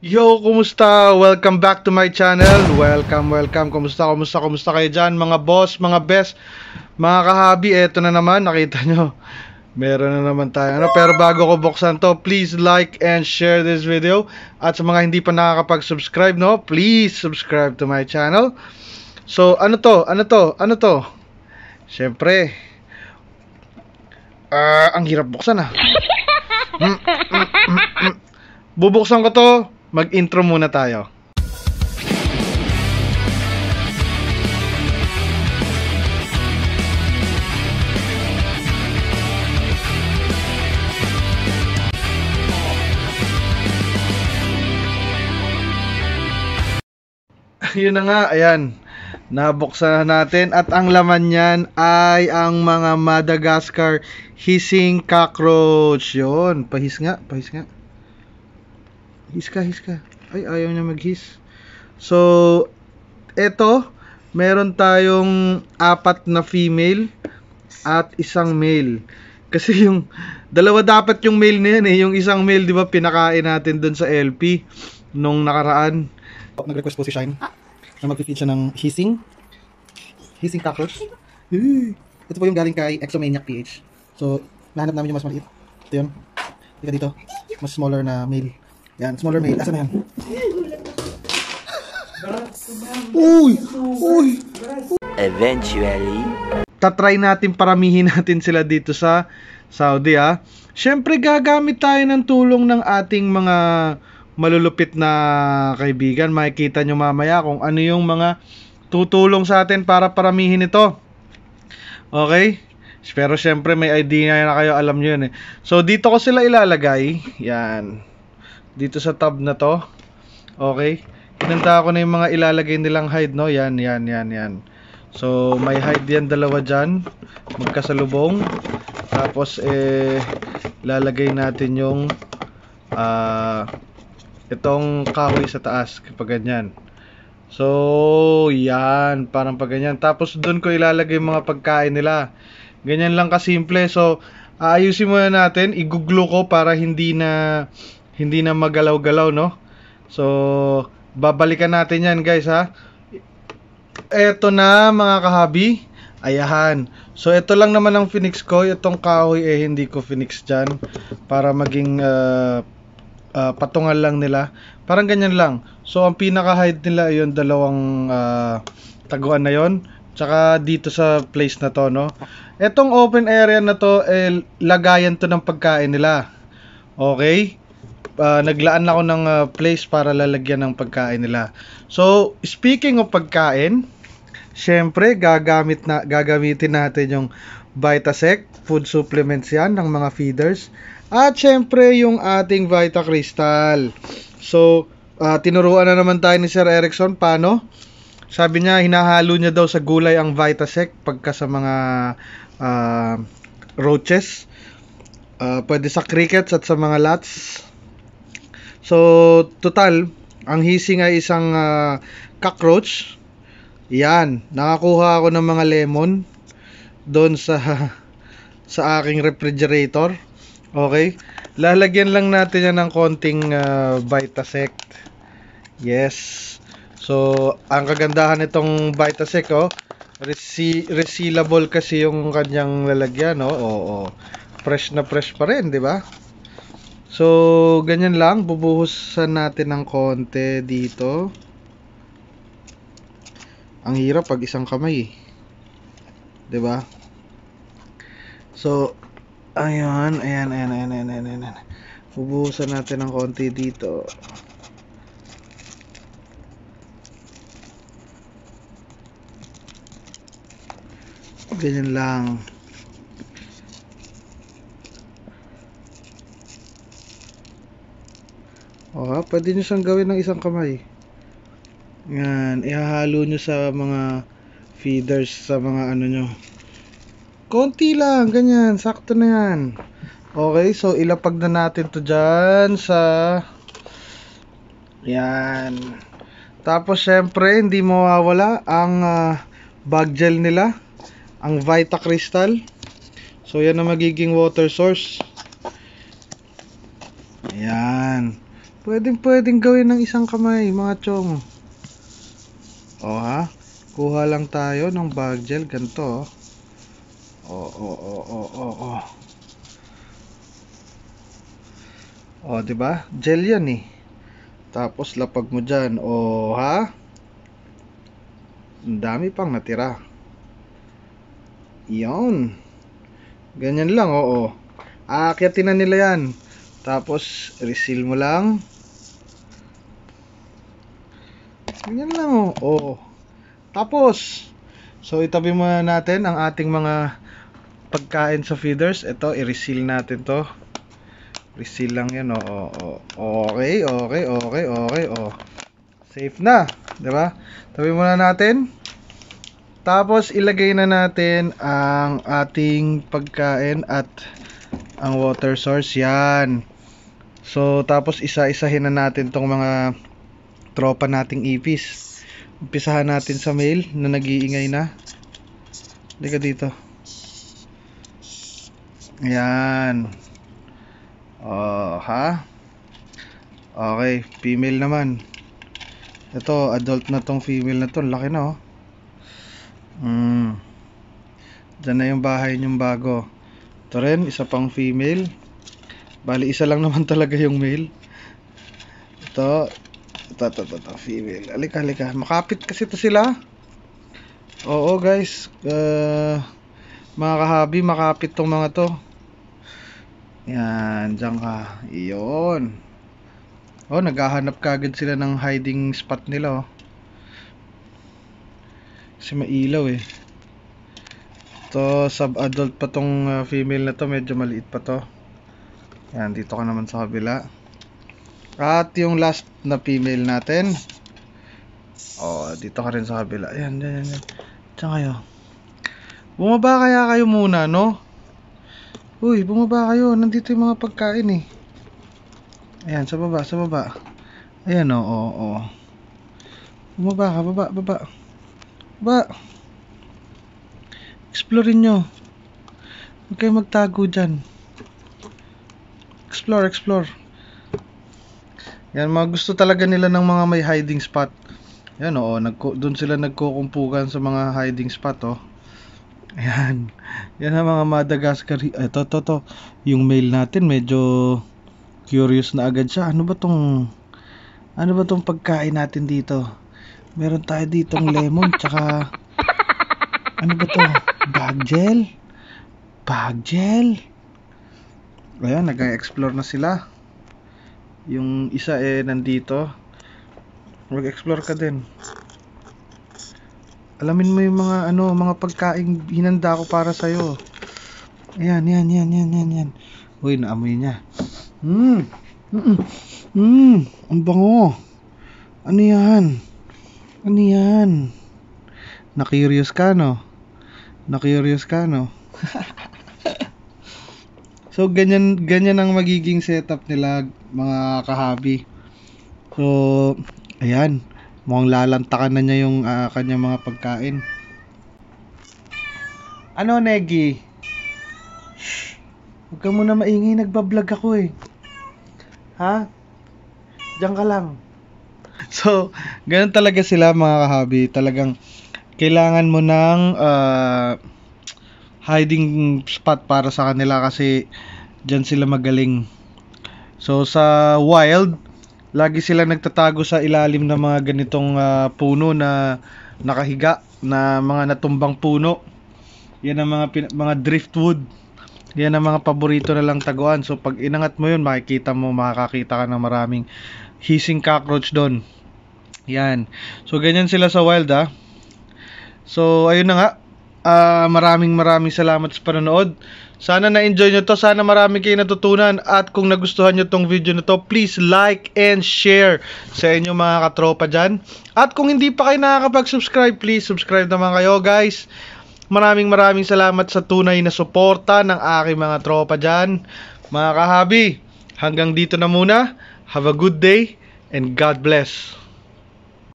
Yo, kumusta? Welcome back to my channel. Welcome, welcome. Kumusta, kumusta, kumusta kayo dyan mga boss, mga best, mga kahabi. Eto na naman, nakita nyo. Meron na naman tayo. Ano? Pero bago ko buksan to, please like and share this video. At sa mga hindi pa nakakapag-subscribe, no? Please subscribe to my channel. So, ano to? Ano to? Ano to? Siyempre, uh, ang hirap buksan ah. Mm, mm, mm, mm, mm. Bubuksan ko to mag-intro muna tayo. Yun na nga, ayan. Nabuksan na natin at ang laman niyan ay ang mga Madagascar hissing cockroach. Yun, pahis nga, pahis nga. His ka, his ka. Ay, ayaw niya mag-his. So, eto, meron tayong apat na female at isang male. Kasi yung dalawa dapat yung male na yan eh. Yung isang male, di ba, pinakain natin doon sa LP nung nakaraan. Nag-request po si Shine na mag-feed siya ng hissing. Hissing cockroach. Ito po yung galing kay Exomaniac PH. So, nahanap namin yung mas maliit. Ito yun. Tika dito. Mas smaller na male. Yan, smaller male. Asan na yan? Uy! Uy! Eventually, tatry natin paramihin natin sila dito sa Saudi ha? Ah. Siyempre gagamit tayo ng tulong ng ating mga malulupit na kaibigan. Makikita nyo mamaya kung ano yung mga tutulong sa atin para paramihin ito. Okay? Pero syempre may idea na kayo, alam nyo yun eh. So dito ko sila ilalagay. Yan dito sa tab na to. Okay? Kinanta ko na yung mga ilalagay nilang hide, no? Yan, yan, yan, yan. So, may hide yan dalawa dyan. Magkasalubong. Tapos, eh, lalagay natin yung uh, itong kahoy sa taas. Kapag ganyan. So, yan. Parang pag ganyan. Tapos, doon ko ilalagay yung mga pagkain nila. Ganyan lang kasimple. So, aayusin muna natin. Iguglo ko para hindi na hindi na magalaw-galaw, no? So, babalikan natin yan, guys, ha? Eto na, mga kahabi. Ayahan. So, ito lang naman ang Phoenix ko. Itong kahoy, eh, hindi ko Phoenix dyan. Para maging uh, ah, uh, ah, patungan lang nila. Parang ganyan lang. So, ang pinaka-hide nila, yung dalawang uh, taguan na yon Tsaka dito sa place na to, no? Etong open area na to, eh, lagayan to ng pagkain nila. Okay? uh, naglaan ako ng uh, place para lalagyan ng pagkain nila. So, speaking of pagkain, syempre gagamit na gagamitin natin yung Vitasec, food supplements 'yan ng mga feeders. At syempre yung ating Vita Crystal. So, uh, tinuruan na naman tayo ni Sir Erickson paano. Sabi niya hinahalo niya daw sa gulay ang Vitasec pagka sa mga uh, roaches. Uh, pwede sa crickets at sa mga lats So, total, ang hisi nga isang uh, cockroach. Yan, nakakuha ako ng mga lemon doon sa sa aking refrigerator. Okay? Lalagyan lang natin yan ng konting uh, Vitasect. Yes. So, ang kagandahan nitong Vitasect, oh, Resi resealable kasi yung kanyang lalagyan, no? Oh. Oo, oo. Fresh na fresh pa rin, 'di ba? So, ganyan lang. Bubuhusan natin ng konti dito. Ang hirap pag isang kamay eh. ba? Diba? So, ayun. ayan, ayan, ayan, ayan, ayan, ayan. Bubuhusan natin ng konti dito. Ganyan lang. pwede nyo siyang gawin ng isang kamay. Yan, ihahalo nyo sa mga feeders, sa mga ano nyo. Konti lang, ganyan, sakto na yan. Okay, so ilapag na natin to dyan sa... Yan. Tapos syempre, hindi mawawala ang uh, bag gel nila, ang Vita Crystal. So yan ang magiging water source. Ayan. Pwedeng pwedeng gawin ng isang kamay mga chong. O ha? Kuha lang tayo ng bag gel ganito. Oh. O o o o o o. O di ba? Gel 'yan eh. Tapos lapag mo diyan. O ha? Ang dami pang natira. 'Yon. Ganyan lang, oo. Aakyatin na nila 'yan tapos, reseal mo lang. Ganyan lang oh. oh. Tapos, so itabi muna natin ang ating mga pagkain sa feeders. Ito, i-reseal natin to. Reseal lang yan oh. oh, oh. Okay, okay, okay, okay, oh. Safe na, 'di ba? Tabi muna natin. Tapos ilagay na natin ang ating pagkain at ang water source yan so tapos isa-isahin na natin tong mga tropa nating ipis umpisahan natin sa male na nag-iingay na Halika dito yan oh uh, ha okay female naman ito adult na tong female na to laki na oh mm. dyan na yung bahay yung bago ito rin, isa pang female. Bali, isa lang naman talaga yung male. Ito, ito, ito, ito, ito female. Alika, alika. Makapit kasi to sila. Oo, guys. Uh, mga kahabi, makapit tong mga to. Yan, dyan ka. Iyon. Oh, naghahanap kagad sila ng hiding spot nila, oh. Kasi mailaw, eh to sub adult pa tong uh, female na to medyo maliit pa to yan dito ka naman sa kabila at yung last na female natin oh dito ka rin sa kabila yan yan yan dyan kayo bumaba kaya kayo muna no uy bumaba kayo nandito yung mga pagkain eh ayan sa baba sa baba ayan oo oh, oo oh, oh. bumaba ka baba baba baba Explore nyo. Huwag kayong magtago dyan. Explore, explore. Yan, mga gusto talaga nila ng mga may hiding spot. Yan oo, nagko, doon sila nagkukumpukan sa mga hiding spot oh. Ayan. Yan ang mga Madagascar. Ito, to, to. Yung male natin, medyo curious na agad siya. Ano ba tong ano ba tong pagkain natin dito? Meron tayo ditong lemon, tsaka ano ba to? Bagjel. Bagjel. Ayan, nag-explore na sila. Yung isa eh nandito. Mag-explore ka din. Alamin mo yung mga ano, mga pagkain hinanda ko para sa iyo. Ayan, yan, yan, yan, yan, yan. Uy, naamoy niya. Mm. Mm. Mm, ang bango. Ano 'yan? Ano 'yan? Na-curious ka no? Na-curious ka, no? so, ganyan, ganyan ang magiging setup nila, mga kahabi. So, ayan. Mukhang lalantakan na niya yung uh, kanyang mga pagkain. Ano, Negi? Shh! Huwag ka muna maingay. Nagbablog ako eh. Ha? Diyan ka lang. So, ganun talaga sila mga kahabi. Talagang kailangan mo ng uh, hiding spot para sa kanila kasi diyan sila magaling. So sa wild, lagi sila nagtatago sa ilalim ng mga ganitong uh, puno na nakahiga na mga natumbang puno. Yan ang mga mga driftwood. Yan ang mga paborito na lang taguan. So pag inangat mo 'yun, makikita mo makakakita ka ng maraming hissing cockroach doon. Yan. So ganyan sila sa wild ah. So, ayun na nga. Uh, maraming maraming salamat sa panonood. Sana na-enjoy nyo to. Sana marami kayo natutunan. At kung nagustuhan nyo tong video na to, please like and share sa inyo mga katropa dyan. At kung hindi pa kayo nakakapag-subscribe, please subscribe naman kayo guys. Maraming maraming salamat sa tunay na suporta ng aking mga tropa dyan. Mga kahabi, hanggang dito na muna. Have a good day and God bless.